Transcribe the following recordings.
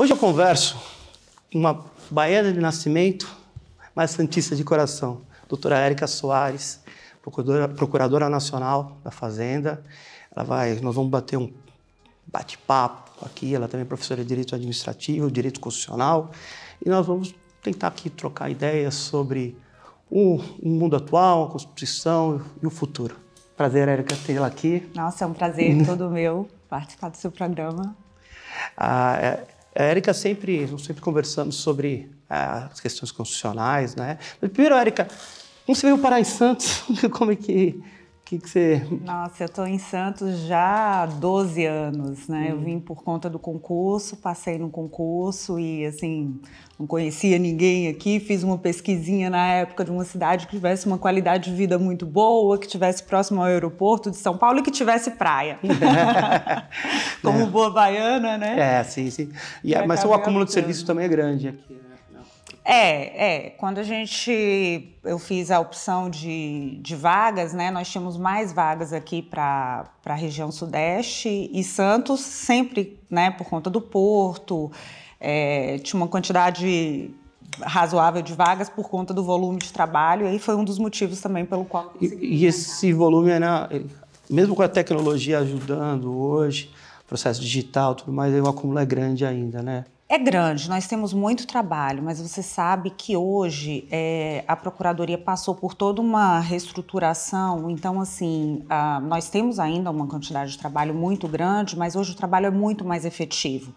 Hoje eu converso com uma baiana de nascimento, mas santista de coração, doutora Érica Soares, procuradora, procuradora nacional da Fazenda. Ela vai, nós vamos bater um bate-papo aqui, ela também é professora de Direito Administrativo, Direito Constitucional, e nós vamos tentar aqui trocar ideias sobre o mundo atual, a Constituição e o futuro. Prazer, Érica, tê-la aqui. Nossa, é um prazer todo meu participar do seu programa. Ah, é, a Érica sempre, nós sempre conversamos sobre ah, as questões constitucionais, né? Mas primeiro, Érica, como você veio parar em Santos? Como é que que, que você. Nossa, eu estou em Santos já há 12 anos, né? Hum. Eu vim por conta do concurso, passei no concurso e, assim, não conhecia ninguém aqui. Fiz uma pesquisinha na época de uma cidade que tivesse uma qualidade de vida muito boa, que tivesse próximo ao aeroporto de São Paulo e que tivesse praia. Como é. boa baiana, né? É, sim, sim. E, e mas o é acúmulo de serviço também é grande aqui. É, é. Quando a gente. Eu fiz a opção de, de vagas, né? Nós tínhamos mais vagas aqui para a região Sudeste e Santos, sempre, né, por conta do porto, é, tinha uma quantidade razoável de vagas por conta do volume de trabalho, e aí foi um dos motivos também pelo qual. E, e esse volume era. Né, mesmo com a tecnologia ajudando hoje, processo digital, tudo mais, o acúmulo é grande ainda, né? É grande, nós temos muito trabalho, mas você sabe que hoje é, a Procuradoria passou por toda uma reestruturação, então, assim, nós temos ainda uma quantidade de trabalho muito grande, mas hoje o trabalho é muito mais efetivo.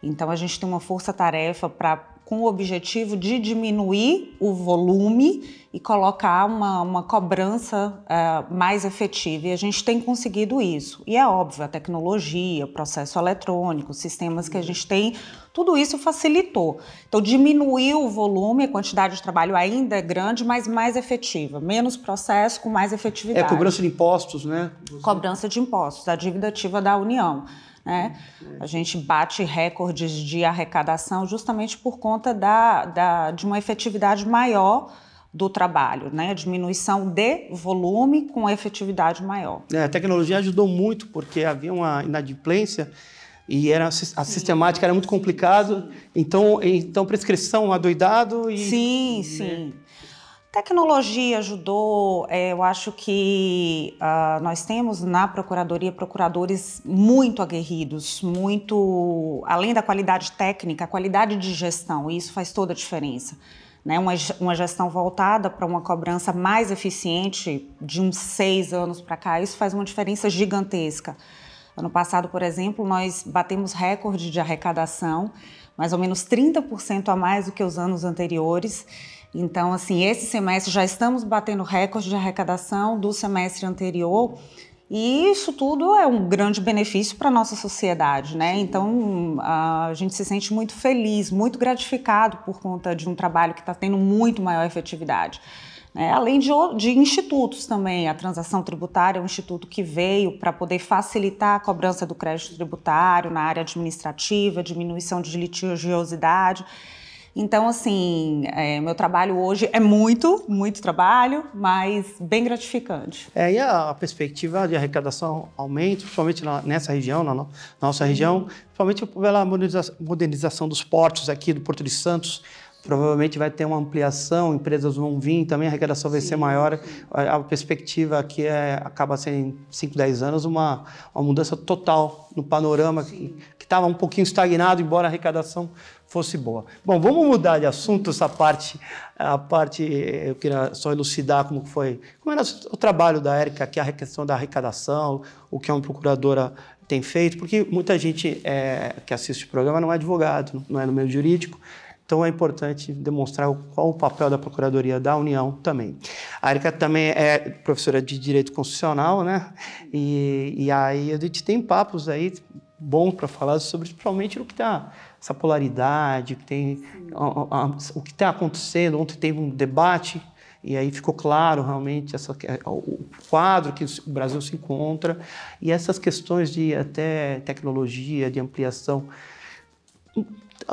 Então, a gente tem uma força-tarefa para com o objetivo de diminuir o volume e colocar uma, uma cobrança uh, mais efetiva. E a gente tem conseguido isso. E é óbvio, a tecnologia, processo eletrônico, sistemas que a gente tem, tudo isso facilitou. Então, diminuiu o volume, a quantidade de trabalho ainda é grande, mas mais efetiva. Menos processo, com mais é, efetividade. É cobrança de impostos, né? Cobrança de impostos, a dívida ativa da União. Né? A gente bate recordes de arrecadação justamente por conta da, da, de uma efetividade maior do trabalho, né? Diminuição de volume com efetividade maior. É, a tecnologia ajudou muito porque havia uma inadimplência e era a sistemática era muito complicado, então então prescrição adoidado e Sim, sim. Né? Tecnologia ajudou, é, eu acho que uh, nós temos na Procuradoria procuradores muito aguerridos, muito além da qualidade técnica, a qualidade de gestão, e isso faz toda a diferença. Né? Uma, uma gestão voltada para uma cobrança mais eficiente de uns seis anos para cá, isso faz uma diferença gigantesca. Ano passado, por exemplo, nós batemos recorde de arrecadação, mais ou menos 30% a mais do que os anos anteriores. Então, assim, esse semestre já estamos batendo recorde de arrecadação do semestre anterior. E isso tudo é um grande benefício para a nossa sociedade, né? Então a gente se sente muito feliz, muito gratificado por conta de um trabalho que está tendo muito maior efetividade. Né? além de, de, institutos também, a transação tributária é um instituto que veio para poder facilitar a cobrança do crédito tributário na área administrativa, diminuição de litigiosidade. Então, assim, é, meu trabalho hoje é muito, muito trabalho, mas bem gratificante. É, e a perspectiva de arrecadação aumenta, principalmente na, nessa região, na, na nossa região, principalmente pela moderniza modernização dos portos aqui do Porto de Santos, provavelmente vai ter uma ampliação, empresas vão vir, também a arrecadação vai Sim. ser maior. A, a perspectiva aqui é, acaba sendo, em 5, 10 anos, uma, uma mudança total no panorama Sim. que estava um pouquinho estagnado, embora a arrecadação fosse boa. Bom, vamos mudar de assunto essa parte. A parte eh, eu queria só elucidar como foi, como era o trabalho da Érica, aqui é a questão da arrecadação, o que é uma procuradora tem feito, porque muita gente é, que assiste o programa não é advogado, não é no meio jurídico. Então é importante demonstrar qual o papel da Procuradoria da União também. A Erika também é professora de Direito Constitucional, né? E, e aí a gente tem papos aí bons para falar sobre, principalmente o que está essa polaridade, que tem a, a, o que está acontecendo. Ontem teve um debate e aí ficou claro realmente essa, é, o quadro que o Brasil se encontra e essas questões de até tecnologia, de ampliação,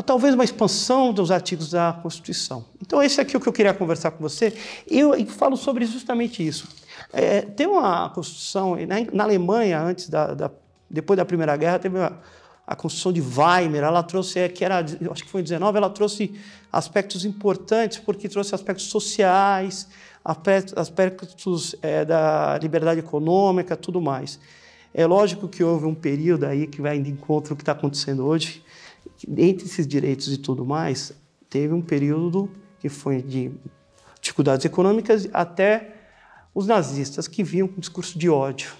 talvez uma expansão dos artigos da Constituição. Então esse aqui é o que eu queria conversar com você. Eu, eu falo sobre justamente isso. É, tem uma Constituição na, na Alemanha antes da, da depois da Primeira Guerra teve uma a construção de Weimar, ela trouxe, é, que era, acho que foi em 19, ela trouxe aspectos importantes, porque trouxe aspectos sociais, aspectos é, da liberdade econômica, tudo mais. É lógico que houve um período aí que vai de encontro o que está acontecendo hoje, entre esses direitos e tudo mais, teve um período que foi de dificuldades econômicas até os nazistas que vinham com um discurso de ódio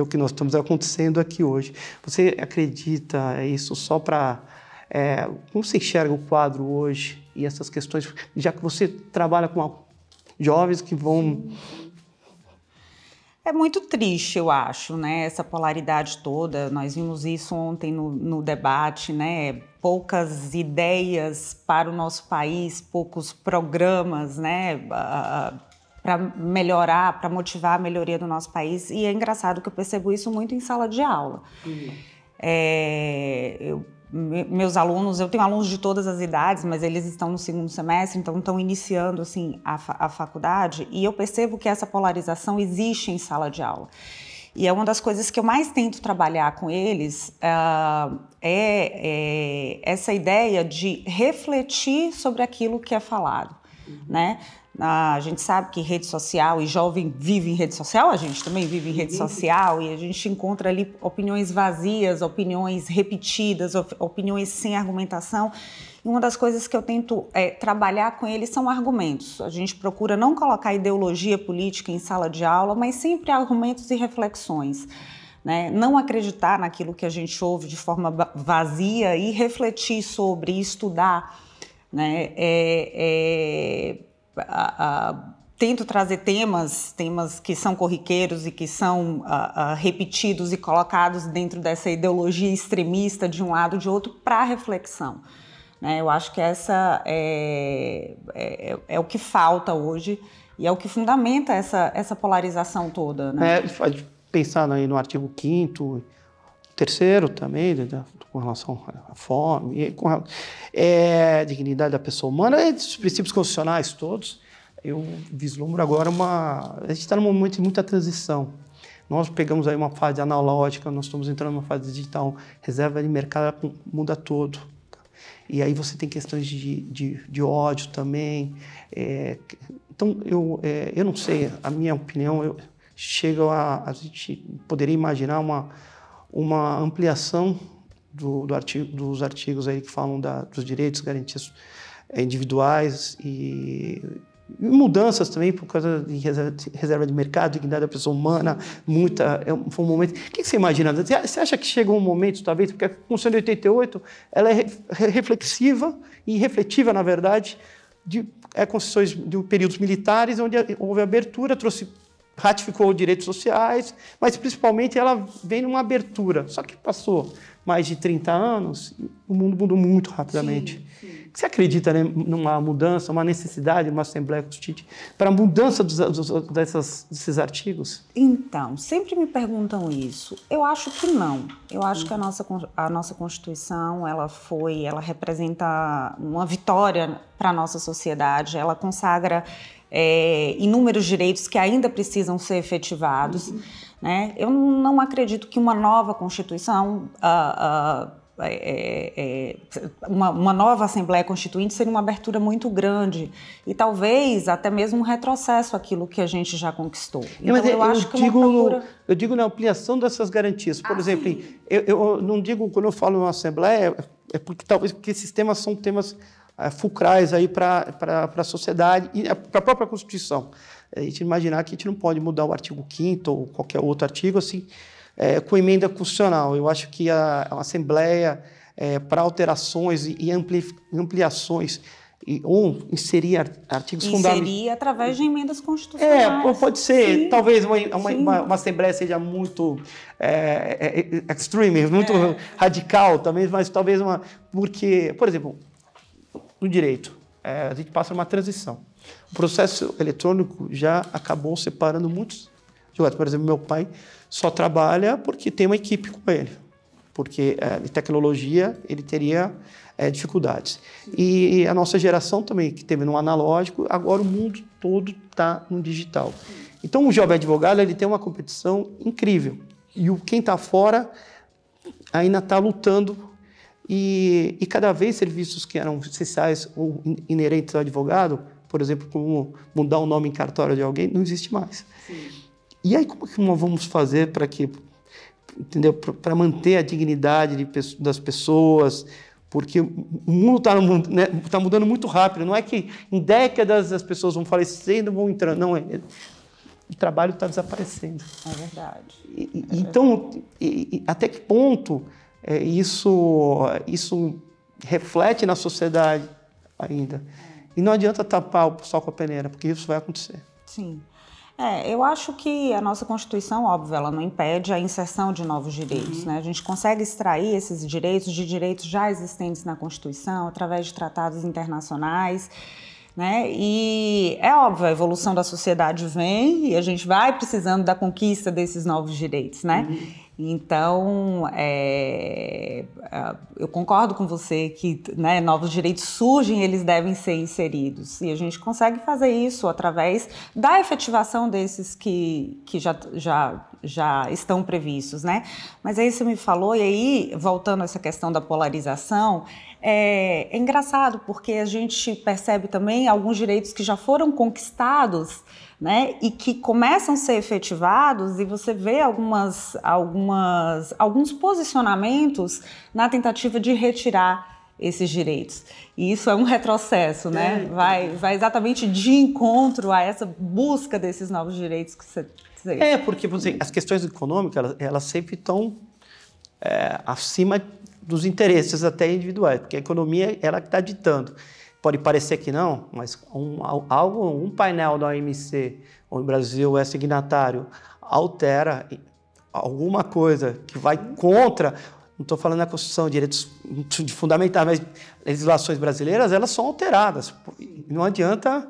é o que nós estamos acontecendo aqui hoje. Você acredita é isso só para. É, como você enxerga o quadro hoje e essas questões, já que você trabalha com jovens que vão. É muito triste, eu acho, né? Essa polaridade toda. Nós vimos isso ontem no, no debate, né? Poucas ideias para o nosso país, poucos programas, né? Uh, para melhorar, para motivar a melhoria do nosso país. E é engraçado que eu percebo isso muito em sala de aula. Uhum. É, eu, meus alunos, eu tenho alunos de todas as idades, mas eles estão no segundo semestre, então estão iniciando assim a, a faculdade, e eu percebo que essa polarização existe em sala de aula. E é uma das coisas que eu mais tento trabalhar com eles uh, é, é essa ideia de refletir sobre aquilo que é falado. Né? Ah, a gente sabe que rede social e jovem vive em rede social, a gente também vive em rede social e a gente encontra ali opiniões vazias, opiniões repetidas, opiniões sem argumentação. E uma das coisas que eu tento é, trabalhar com eles são argumentos. A gente procura não colocar ideologia política em sala de aula, mas sempre argumentos e reflexões. Né? Não acreditar naquilo que a gente ouve de forma vazia e refletir sobre, estudar. Né? É, é a, a, tento trazer temas, temas que são corriqueiros e que são a, repetidos e colocados dentro dessa ideologia extremista de um lado ou de outro para reflexão. Né? Eu acho que essa é, é, é, é, o que falta hoje e é o que fundamenta essa, essa polarização toda. Né? É, pensando aí no artigo 5 terceiro também, né? com relação à fome, com, é, dignidade da pessoa humana, esses é princípios constitucionais todos, eu vislumbro agora uma. A gente está num momento de muita transição. Nós pegamos aí uma fase analógica, nós estamos entrando numa fase digital, reserva de mercado é muda todo. E aí você tem questões de, de, de ódio também. É, então, eu, é, eu não sei, a minha opinião, eu, chega a, a gente poderia imaginar uma, uma ampliação do, do artigo, dos artigos aí que falam da, dos direitos, garantias eh, individuais e mudanças também por causa de reserva de mercado, dignidade da pessoa humana, muita, é foi um momento... O que você imagina? Você acha que chegou um momento, talvez, porque a Constituição de 88 ela é reflexiva e refletiva, na verdade, de é, concessões de períodos militares, onde houve abertura, trouxe ratificou direitos sociais, mas principalmente ela vem numa abertura. Só que passou mais de 30 anos, o mundo mudou muito rapidamente. Sim, sim. Você acredita né, numa mudança, uma necessidade, uma Assembleia Constituinte, para a mudança dos, dos, dessas, desses artigos? Então, sempre me perguntam isso. Eu acho que não. Eu acho que a nossa, a nossa Constituição, ela foi, ela representa uma vitória para a nossa sociedade, ela consagra é, inúmeros direitos que ainda precisam ser efetivados. Uhum né? Eu não acredito que uma nova Constituição, uh, uh, é, é, uma, uma, nova Assembleia Constituinte seria uma abertura muito grande e talvez até mesmo um retrocesso àquilo que a gente já conquistou. Então, Mas é, eu, eu acho que é digo, procura... Eu digo na ampliação dessas garantias. Por ah, exemplo, eu, eu, não digo, quando eu falo uma Assembleia, é porque talvez porque esses temas são temas é, fulcrais para a sociedade e para a própria Constituição a gente imaginar que a gente não pode mudar o artigo 5 ou qualquer outro artigo assim, é, com emenda constitucional. Eu acho que a, a Assembleia, é, para alterações e, e ampli, ampliações, e, ou inserir artigos fundamentais. Inserir através de emendas é, constitucionais. É, pode ser. Sim. Talvez uma, uma, uma, uma, Assembleia seja muito é, é, é extreme, muito é. radical, talvez mas talvez uma. Porque, por exemplo, no direito, a gente passa uma transição o processo eletrônico já acabou separando muitos jogadores. Por exemplo, meu pai só trabalha porque tem uma equipe com ele. Porque é, tecnologia ele teria é, dificuldades. E, e a nossa geração também, que teve no analógico, agora o mundo todo está no digital. Então, o jovem advogado ele tem uma competição incrível. E o quem está fora ainda está lutando. E, e cada vez serviços que eram essenciais ou inerentes ao advogado por exemplo, como mudar o nome em cartório de alguém, não existe mais. Sim. E aí como que nós vamos fazer para que entendeu? Para manter a dignidade de, das pessoas, porque o mundo está né, tá mudando muito rápido. Não é que em décadas as pessoas vão falecendo, vão entrando. Não é. O trabalho está desaparecendo. É verdade. E, é verdade. Então, e, e, até que ponto é, isso, isso reflete na sociedade ainda? E não adianta tapar o sol com a peneira, porque isso vai acontecer. Sim. É, eu acho que a nossa Constituição, óbvio, ela não impede a inserção de novos direitos. Uhum. Né? A gente consegue extrair esses direitos de direitos já existentes na Constituição, através de tratados internacionais. Né? E é óbvio, a evolução da sociedade vem e a gente vai precisando da conquista desses novos direitos. Né? Uhum. Então, é, eu concordo com você que né, novos direitos surgem, eles devem ser inseridos. E a gente consegue fazer isso através da efetivação desses que, que já, já já estão previstos, né? Mas aí você me falou, e aí, voltando a essa questão da polarização, é, é engraçado porque a gente percebe também alguns direitos que já foram conquistados, né? E que começam a ser efetivados e você vê algumas, algumas, alguns posicionamentos na tentativa de retirar esses direitos. E isso é um retrocesso, né? É. Vai, vai exatamente de encontro a essa busca desses novos direitos que você é, é, porque as questões econômicas, elas, elas sempre estão é, acima dos interesses até individuais, porque a economia é ela que está ditando. Pode parecer que não, mas um, algo, um painel da OMC, onde o Brasil é signatário, altera alguma coisa que vai contra não estou falando da Constituição, direitos fundamentais, mas legislações brasileiras, elas são alteradas. Não adianta.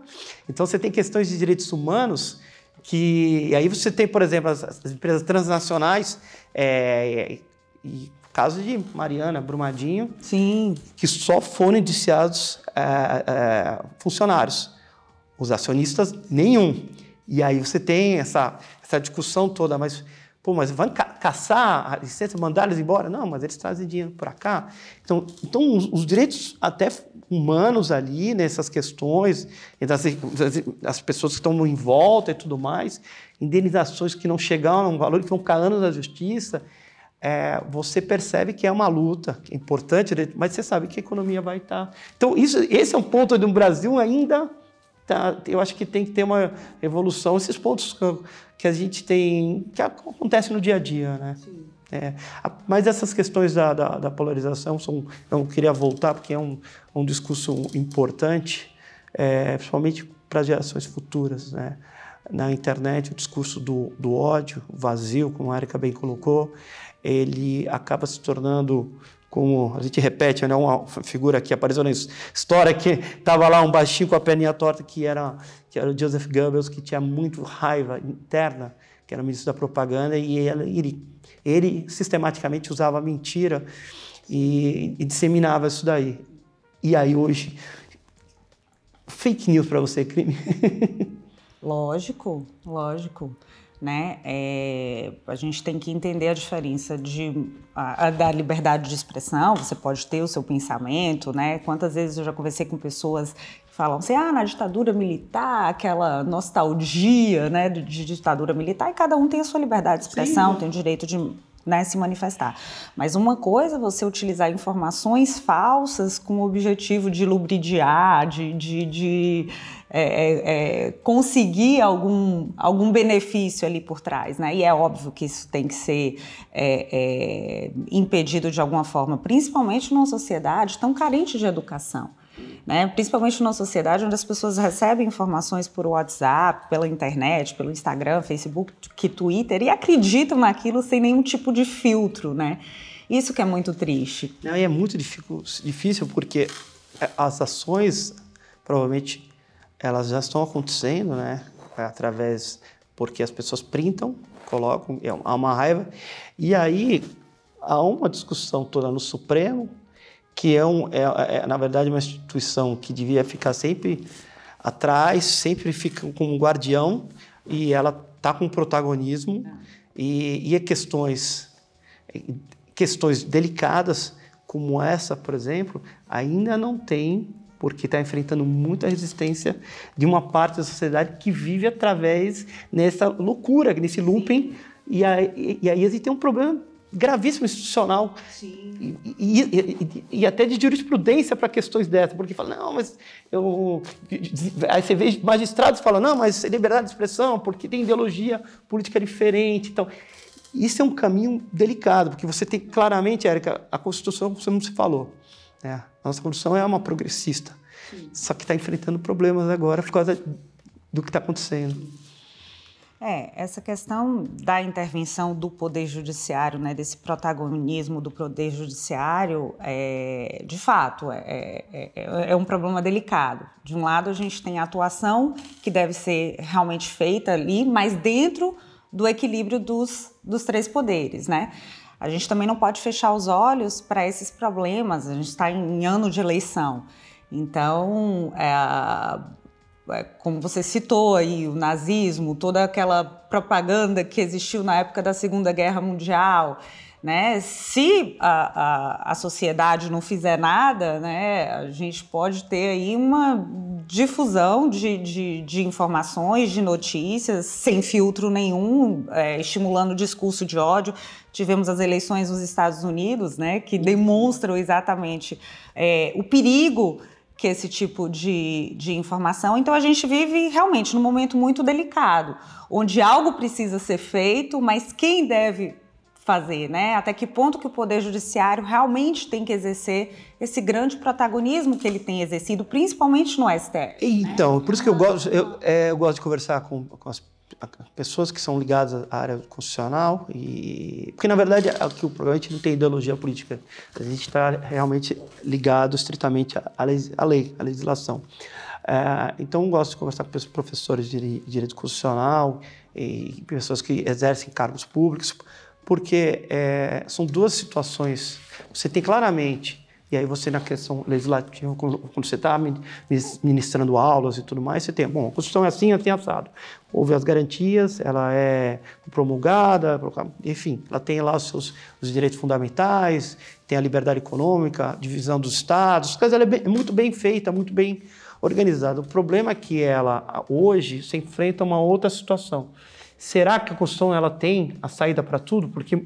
Então, você tem questões de direitos humanos que aí você tem, por exemplo, as, as empresas transnacionais, é, e caso de Mariana, Brumadinho, Sim. que só foram indiciados é, é, funcionários, os acionistas nenhum. E aí você tem essa, essa discussão toda, mas Pô, mas vão ca caçar licença, mandar eles embora? Não, mas eles trazem dinheiro para cá. Então, então os, os, direitos até humanos ali, nessas questões, das, das, as pessoas que estão em volta e tudo mais, indenizações que não chegaram a um valor, que vão calando na justiça, é, você percebe que é uma luta é importante, mas você sabe que a economia vai estar. Tá. Então, isso, esse é um ponto do Brasil ainda tá, eu acho que tem que ter uma evolução, esses pontos que a gente tem, que acontece no dia a dia, né? Sim. É, mas essas questões da, da, da, polarização são, eu queria voltar porque é um, um discurso importante, é, principalmente para gerações futuras, né? Na internet, o discurso do, do ódio vazio, como a Erika bem colocou, ele acaba se tornando como a gente repete, né, uma figura que apareceu na história que estava lá um baixinho com a perninha torta que era que era o Joseph Goebbels que tinha muito raiva interna, que era ministro da propaganda e ele ele, sistematicamente usava mentira e, e disseminava isso daí. E aí hoje fake news para você é crime. lógico, lógico né? É, a gente tem que entender a diferença de, a, a, da liberdade de expressão, você pode ter o seu pensamento, né? Quantas vezes eu já conversei com pessoas que falam assim, ah, na ditadura militar, aquela nostalgia, né, de, de ditadura militar, e cada um tem a sua liberdade de expressão, Sim. tem o direito de né, se manifestar. Mas uma coisa é você utilizar informações falsas com o objetivo de lubridiar, de, de, de é, é, é conseguir algum, algum benefício ali por trás. Né? E é óbvio que isso tem que ser é, é impedido de alguma forma, principalmente numa sociedade tão carente de educação. Né? Principalmente numa sociedade onde as pessoas recebem informações por WhatsApp, pela internet, pelo Instagram, Facebook, que Twitter e acreditam naquilo sem nenhum tipo de filtro, né? Isso que é muito triste. Não, e é muito difícil porque é, as ações provavelmente elas já estão acontecendo, né? É através porque as pessoas printam, colocam, há é uma raiva e aí há uma discussão toda no Supremo que é, um, é, é, na verdade uma instituição que devia ficar sempre atrás, sempre fica como um guardião e ela está com protagonismo ah. e, e é questões questões delicadas como essa, por exemplo, ainda não tem porque está enfrentando muita resistência de uma parte da sociedade que vive através nessa loucura, nesse looping e aí, e aí existe um problema gravíssimo institucional e, e, e, e, até de jurisprudência para questões dessas, porque fala, não, mas eu... Aí você vê magistrados falam não, mas é liberdade de expressão, porque tem ideologia política diferente, então... Isso é um caminho delicado, porque você tem claramente, Érica, a Constituição, você não se falou, né? A nossa Constituição é uma progressista, Sim. só que está enfrentando problemas agora por causa do que está acontecendo. É, essa questão da intervenção do Poder Judiciário, né, desse protagonismo do Poder Judiciário, é, de fato, é, é, é, é, um problema delicado. De um lado, a gente tem a atuação que deve ser realmente feita ali, mas dentro do equilíbrio dos, dos três poderes, né? A gente também não pode fechar os olhos para esses problemas, a gente está em ano de eleição. Então, é, é, como você citou aí, o nazismo, toda aquela propaganda que existiu na época da Segunda Guerra Mundial. Né? Se a, a, a, sociedade não fizer nada, né, a gente pode ter aí uma difusão de, de, de informações, de notícias, sem filtro nenhum, é, estimulando o discurso de ódio. Tivemos as eleições nos Estados Unidos, né, que demonstram exatamente é, o perigo que esse tipo de, de informação. Então a gente vive realmente num momento muito delicado, onde algo precisa ser feito, mas quem deve fazer, né? Até que ponto que o poder judiciário realmente tem que exercer esse grande protagonismo que ele tem exercido, principalmente no STF. Né? Então, né? por isso que eu gosto, eu, é, eu gosto de conversar com, com as pessoas que são ligadas à área constitucional e porque na verdade aqui é o programa a gente não tem ideologia política a gente está realmente ligado estritamente à lei à, lei, à legislação é, então gosto de conversar com professores de direito constitucional e pessoas que exercem cargos públicos porque é, são duas situações você tem claramente e aí você na questão legislativa, quando você está ministrando aulas e tudo mais, você tem, bom, a Constituição é assim, assim, assado. Houve as garantias, ela é promulgada, enfim, ela tem lá os seus os direitos fundamentais, tem a liberdade econômica, divisão dos estados, mas ela é, bem, é muito bem feita, muito bem organizada. O problema é que ela, hoje, se enfrenta a uma outra situação. Será que a Constituição ela tem a saída para tudo? Porque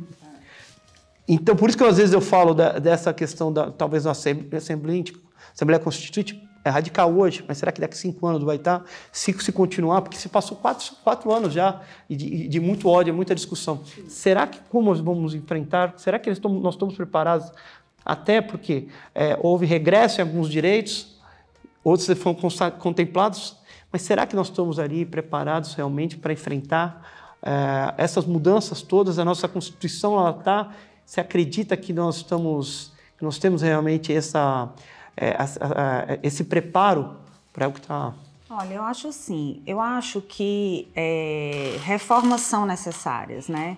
então, por isso que às vezes eu falo da, dessa questão da talvez nossa assembleia, tipo, assembleia constituinte é radical hoje, mas será que daqui a cinco anos vai tá, estar? Cinco se continuar, porque se passou quatro, quatro anos já de, de muito ódio, muita discussão. Será que como nós vamos enfrentar? Será que nós estamos preparados? Até porque é, houve regresso em alguns direitos, outros foram contemplados, mas será que nós estamos ali preparados realmente para enfrentar é, essas mudanças todas? A nossa Constituição está você acredita que nós estamos, que nós temos realmente essa, é, esse preparo para o que está? Olha, eu acho assim. Eu acho que é, reformas são necessárias, né?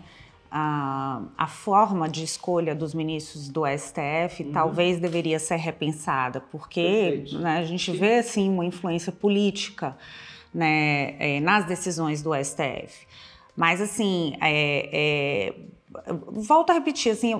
A, a, forma de escolha dos ministros do STF uhum. talvez deveria ser repensada, porque né, a gente vê assim uma influência política né, é, nas decisões do STF. Mas assim, é, é, volto a repetir, assim,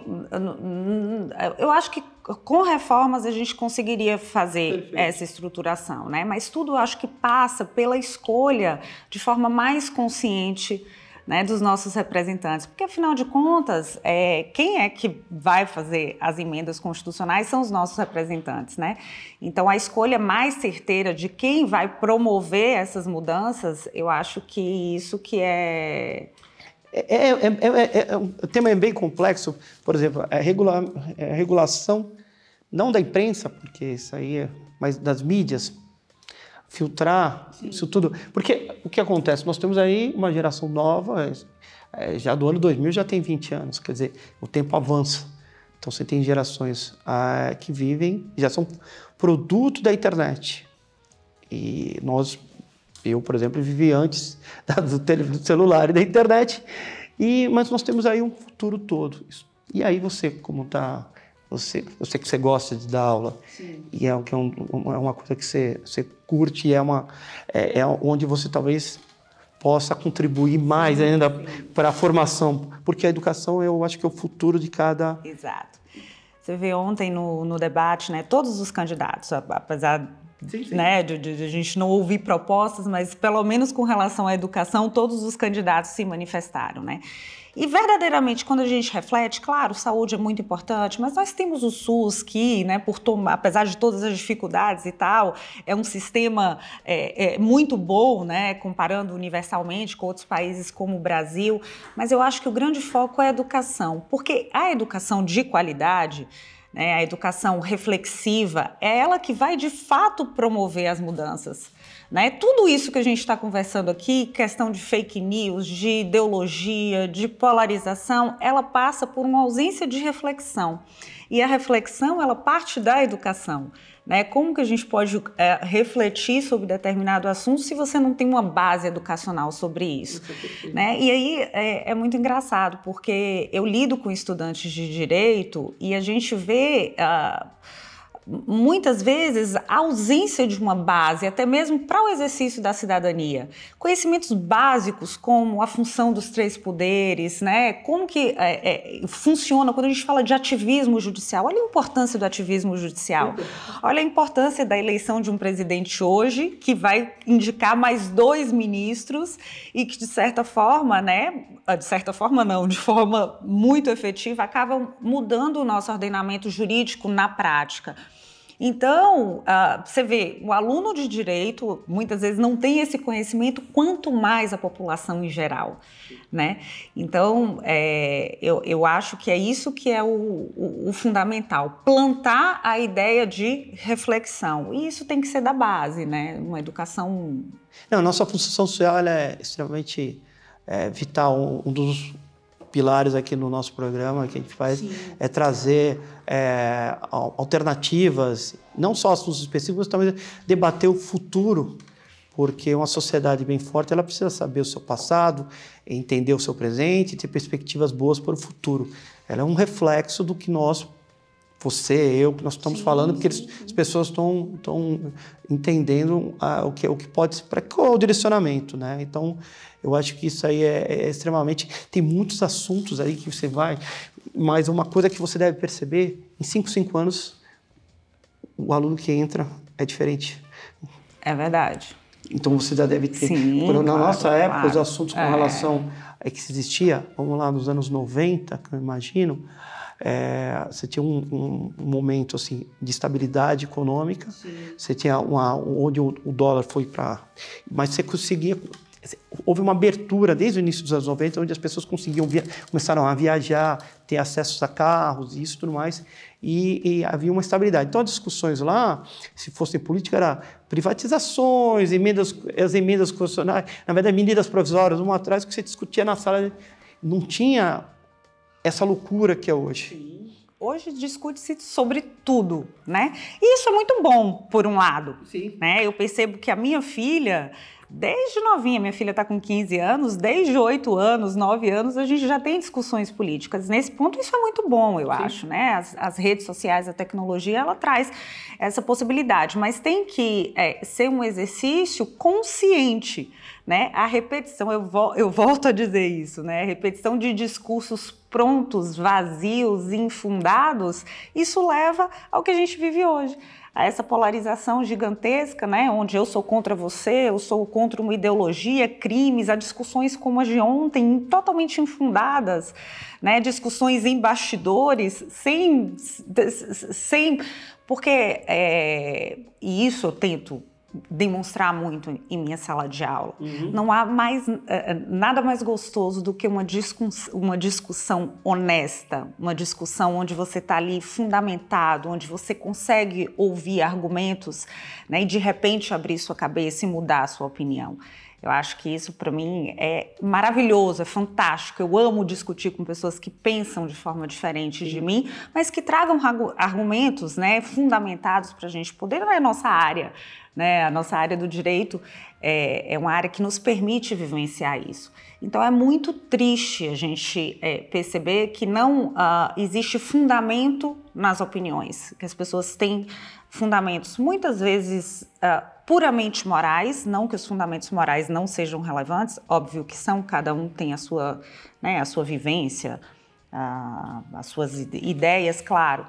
eu acho que com reformas a gente conseguiria fazer Perfeito. essa estruturação, né? Mas tudo acho que passa pela escolha de forma mais consciente. Né, dos nossos representantes, porque afinal de contas, é, quem é que vai fazer as emendas constitucionais são os nossos representantes, né? Então a escolha mais certeira de quem vai promover essas mudanças, eu acho que isso que é é, é, é, um é, é, é, tema é bem complexo. Por exemplo, a, regula, a regulação, não da imprensa, porque isso aí é, mas das mídias. Filtrar Sim. isso tudo. Porque o que acontece? Nós temos aí uma geração nova, já do ano 2000 já tem 20 anos, quer dizer, o tempo avança. Então você tem gerações ah, que vivem, já são produto da internet. E nós eu, por exemplo, vivi antes do, do celular e da internet, e, mas nós temos aí um futuro todo. E aí você, como está você, eu sei que você gosta de dar aula Sim. e é, é um, é uma coisa que você, você curte e é, uma, é, é onde você talvez possa contribuir mais ainda para a formação, porque a educação eu acho que é o futuro de cada. Exato. Você vê ontem no, no debate, né, todos os candidatos, apesar Sim, sim. Né? De, de, de, a gente não ouvir propostas, mas pelo menos com relação à educação, todos os candidatos se manifestaram, né? E verdadeiramente, quando a gente reflete, claro, saúde é muito importante, mas nós temos o SUS que, né, por tomar, apesar de todas as dificuldades e tal, é um sistema é, é, muito bom, né, comparando universalmente com outros países como o Brasil. Mas eu acho que o grande foco é a educação, porque a educação de qualidade né, a educação reflexiva, é ela que vai de fato promover as mudanças. Né? Tudo isso que a gente está conversando aqui, questão de fake news, de ideologia, de polarização, ela passa por uma ausência de reflexão. E a reflexão, ela parte da educação né? Como que a gente pode é, refletir sobre determinado assunto se você não tem uma base educacional sobre isso, é né? E aí é, é muito engraçado porque eu lido com estudantes de direito e a gente vê uh, muitas vezes a ausência de uma base, até mesmo para o exercício da cidadania. Conhecimentos básicos como a função dos três poderes, né? como que é, é, funciona quando a gente fala de ativismo judicial. Olha a importância do ativismo judicial. Olha a importância da eleição de um presidente hoje, que vai indicar mais dois ministros e que, de certa forma, né? Ah, de certa forma não, de forma muito efetiva, acabam mudando o nosso ordenamento jurídico na prática. Então, ah, você vê, o aluno de direito muitas vezes não tem esse conhecimento, quanto mais a população em geral. Né? Então, é, eu, eu acho que é isso que é o, o, o fundamental: plantar a ideia de reflexão. E isso tem que ser da base, né? uma educação. Não, a nossa função social é extremamente é, vital. Um dos pilares aqui no nosso programa que a gente faz Sim. é trazer é, alternativas, não só assuntos específicos, mas também debater o futuro, porque uma sociedade bem forte ela precisa saber o seu passado, entender o seu presente, ter perspectivas boas para o futuro. Ela é um reflexo do que nós você, eu, que nós estamos sim, falando, porque as pessoas estão entendendo a, o, que, o que pode ser, para qual é o direcionamento, né? Então, eu acho que isso aí é, é, extremamente. Tem muitos assuntos aí que você vai, mas uma coisa que você deve perceber: em 5, 5 anos, o aluno que entra é diferente. É verdade. Então você já deve ter. Sim, Quando, na nossa época, claro. os assuntos com é. relação a que se existia, vamos lá, nos anos 90, que eu imagino é, você tinha um, um, momento assim de estabilidade econômica, Sim. você tinha uma, onde o, o dólar foi para. Mas você conseguia. Houve uma abertura desde o início dos anos 90, onde as pessoas conseguiam via, começaram a viajar, ter acesso a carros e isso tudo mais, e, e, havia uma estabilidade. Então, as discussões lá, se fossem política, era privatizações, emendas, as emendas constitucionais, na verdade, medidas provisórias, uma atrás, que você discutia na sala, não tinha essa loucura que é hoje. Hoje discute-se sobre tudo, né? E isso é muito bom, por um lado. Sim. Né? Eu percebo que a minha filha, desde novinha, minha filha está com 15 anos, desde 8 anos, 9 anos, a gente já tem discussões políticas. Nesse ponto, isso é muito bom, eu Sim. acho, né? As, as, redes sociais, a tecnologia, ela traz essa possibilidade, mas tem que é, ser um exercício consciente, né? A repetição, eu, vo eu volto a dizer isso, né? A repetição de discursos prontos, vazios, infundados, isso leva ao que a gente vive hoje a essa polarização gigantesca, né, onde eu sou contra você, eu sou contra uma ideologia, crimes, a discussões como as de ontem, totalmente infundadas, né, discussões em bastidores, sem, sem porque é, e isso eu tento demonstrar muito em minha sala de aula. Uhum. Não há mais eh, eh, nada mais gostoso do que uma, discuss, uma discussão honesta, uma discussão onde você está ali fundamentado, onde você consegue ouvir argumentos né, e de repente abrir sua cabeça e mudar a sua opinião. Eu acho que isso para mim é maravilhoso, é fantástico. Eu amo discutir com pessoas que pensam de forma diferente Sim. de mim, mas que tragam argumentos, né, fundamentados para a gente poder na né, nossa área, né, a nossa área do direito é, é, uma área que nos permite vivenciar isso. Então é muito triste a gente é, perceber que não uh, existe fundamento nas opiniões, que as pessoas têm fundamentos muitas vezes uh, puramente morais, não que os fundamentos morais não sejam relevantes, óbvio que são, cada um tem a sua, né, a sua vivência, a, as suas ideias, claro,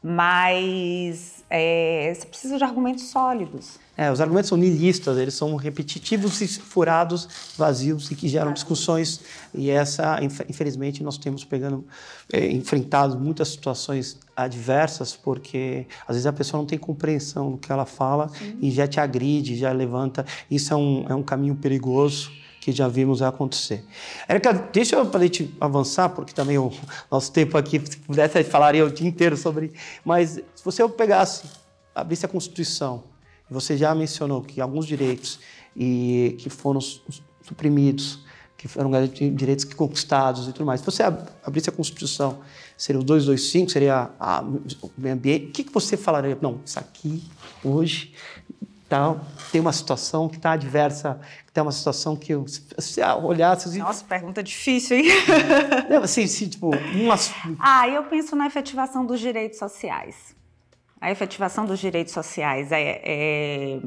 mas é, você precisa de argumentos sólidos. É, os argumentos são nihilistas, eles são repetitivos, furados, vazios e que geram discussões. E essa, infelizmente, nós temos pegando, é, enfrentado muitas situações adversas, porque às vezes a pessoa não tem compreensão do que ela fala Sim. e já te agride, já levanta. Isso é um, é um caminho perigoso que já vimos acontecer. Érica, deixa eu para gente avançar, porque também o nosso tempo aqui, se pudesse, falaria o dia inteiro sobre. Mas se você pegasse, abrisse a Constituição você já mencionou que alguns direitos e que foram suprimidos, que foram direitos que conquistados e tudo mais. Se você abrisse a Constituição, seria o 225, seria a, o meio ambiente. O que, que você falaria? Não, isso aqui, hoje, tá, tem uma situação que está adversa, que tem uma situação que eu, se assim, Nossa, pergunta difícil, hein? Não, assim, assim, tipo... assunto. Ah, eu penso na efetivação dos direitos sociais. A efetivação dos direitos sociais é, é,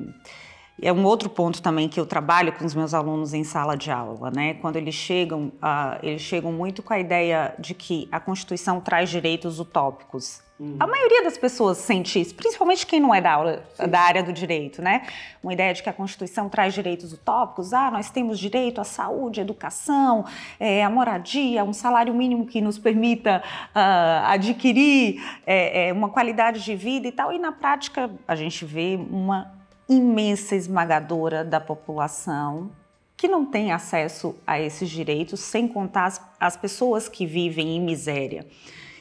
é, um outro ponto também que eu trabalho com os meus alunos em sala de aula, né? Quando eles chegam, uh, eles chegam muito com a ideia de que a Constituição traz direitos utópicos. Hum. A maioria das pessoas sente isso, principalmente quem não é da, aula, da, área do direito, né? Uma ideia de que a Constituição traz direitos utópicos, ah, nós temos direito à saúde, à educação, é, à moradia, um salário mínimo que nos permita uh, adquirir é, é, uma qualidade de vida e tal. E na prática a gente vê uma imensa esmagadora da população que não tem acesso a esses direitos, sem contar as, as pessoas que vivem em miséria.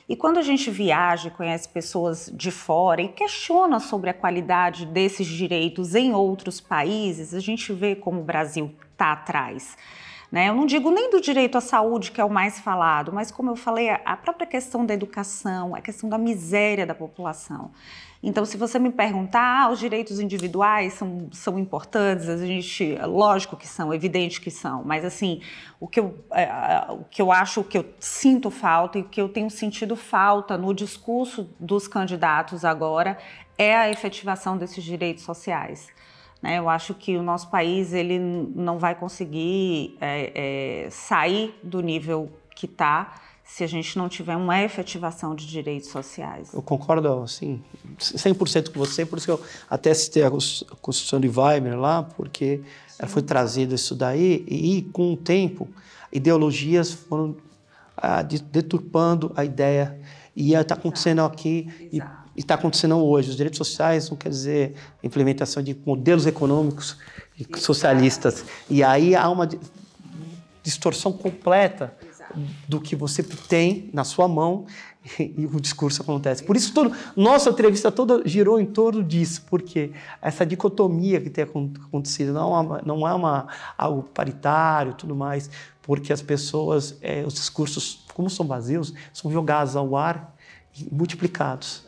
E quando a gente viaja, conhece pessoas de fora e questiona sobre a qualidade desses direitos em outros países, a gente vê como o Brasil está atrás. Né? Eu não digo nem do direito à saúde, que é o mais falado, mas como eu falei, a própria questão da educação, a questão da miséria da população. Então, se você me perguntar, ah, os direitos individuais são, são importantes, a gente, é lógico que são, evidente que são, mas assim, o que, eu, é, o que eu acho, o que eu sinto falta e o que eu tenho sentido falta no discurso dos candidatos agora é a efetivação desses direitos sociais. Né? Eu acho que o nosso país ele não vai conseguir é, é, sair do nível que está se a gente não tiver uma efetivação de direitos sociais. Eu concordo, assim, 100% com você, por isso que eu até citei a Constituição de Weimar lá, porque ela foi trazida isso daí, e com o tempo, ideologias foram ah, deturpando a ideia, e está acontecendo aqui, Exato. e está acontecendo hoje. Os direitos sociais não quer dizer implementação de modelos econômicos e socialistas, e aí há uma distorção completa do que você tem na sua mão e o discurso acontece. Por isso, todo, nossa entrevista toda girou em torno disso, porque essa dicotomia que tem acontecido não é, não é uma, algo paritário tudo mais, porque as pessoas, é, os discursos, como são vazios, são jogados ao ar e multiplicados.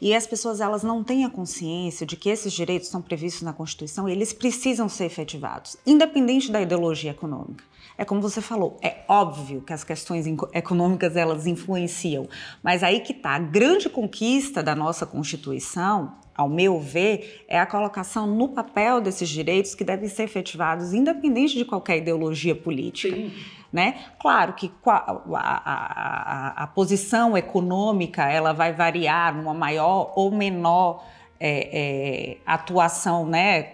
E as pessoas elas não têm a consciência de que esses direitos estão previstos na Constituição e eles precisam ser efetivados, independente da ideologia econômica. É como você falou, é óbvio que as questões econômicas elas influenciam, mas aí que está a grande conquista da nossa Constituição, ao meu ver, é a colocação no papel desses direitos que devem ser efetivados independente de qualquer ideologia política. Sim. Né? Claro que a, a, a, a, posição econômica ela vai variar numa maior ou menor é, é, atuação, né?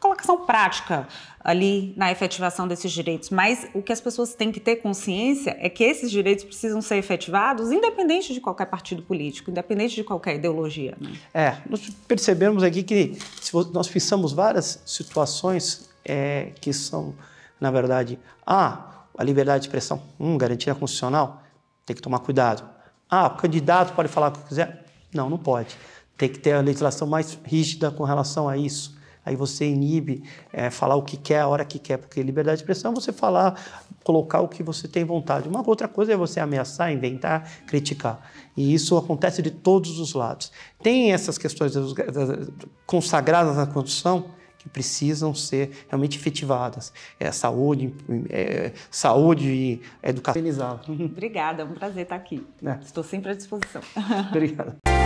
colocação prática ali na efetivação desses direitos. Mas o que as pessoas têm que ter consciência é que esses direitos precisam ser efetivados independente de qualquer partido político, independente de qualquer ideologia. Né? É, nós percebemos aqui que nós fixamos várias situações é, que são, na verdade, ah, a liberdade de expressão, hum, garantia constitucional, tem que tomar cuidado. Ah, o candidato pode falar o que quiser? Não, não pode. Tem que ter a legislação mais rígida com relação a isso aí você inibe é, falar o que quer, a hora que quer, porque liberdade de expressão é você falar, colocar o que você tem vontade. Uma outra coisa é você ameaçar, inventar, criticar. E isso acontece de todos os lados. Tem essas questões consagradas na Constituição, que precisam ser realmente efetivadas. É, saúde, é, saúde e educação. Obrigada, é um prazer estar aqui. É. Estou sempre à disposição. Obrigada.